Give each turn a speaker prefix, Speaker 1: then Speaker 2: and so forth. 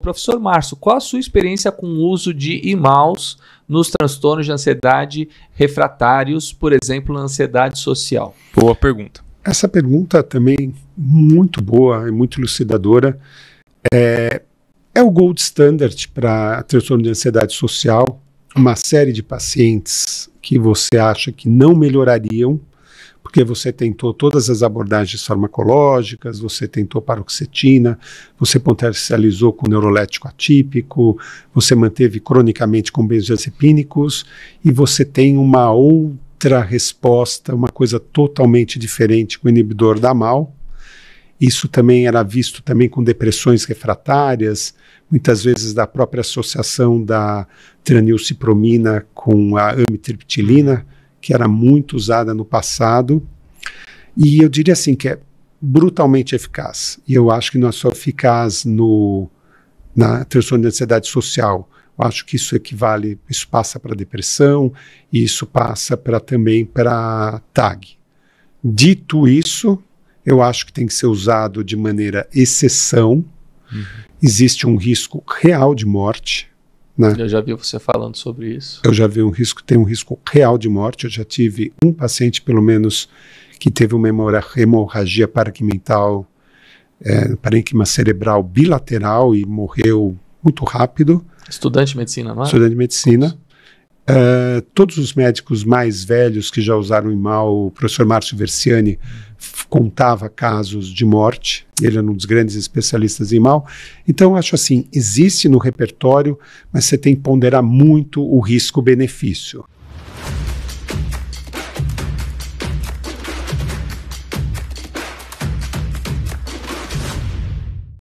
Speaker 1: Professor Márcio, qual a sua experiência com o uso de IMAUs nos transtornos de ansiedade refratários, por exemplo, na ansiedade social? Boa pergunta.
Speaker 2: Essa pergunta também muito boa e muito elucidadora. É, é o gold standard para transtorno de ansiedade social. Uma série de pacientes que você acha que não melhorariam porque você tentou todas as abordagens farmacológicas, você tentou paroxetina, você potencializou com neurolético atípico, você manteve cronicamente com benzodiazepínicos e você tem uma outra resposta, uma coisa totalmente diferente com o inibidor da MAL. Isso também era visto também com depressões refratárias, muitas vezes da própria associação da tranilcipromina com a amitriptilina, que era muito usada no passado, e eu diria assim que é brutalmente eficaz. E eu acho que não é só eficaz no, na transtorno de ansiedade social. Eu acho que isso equivale, isso passa para depressão e isso passa para também para TAG. Dito isso, eu acho que tem que ser usado de maneira exceção. Uhum. Existe um risco real de morte, né?
Speaker 1: Eu já vi você falando sobre isso.
Speaker 2: Eu já vi um risco, tem um risco real de morte. Eu já tive um paciente, pelo menos, que teve uma hemorragia paraquimental, é, cerebral bilateral e morreu muito rápido. Estudante
Speaker 1: de medicina, não é? Estudante de
Speaker 2: medicina. Uh, todos os médicos mais velhos que já usaram imal o professor Márcio Versiani contava casos de morte, ele é um dos grandes especialistas em imal Então, acho assim: existe no repertório, mas você tem que ponderar muito o risco-benefício.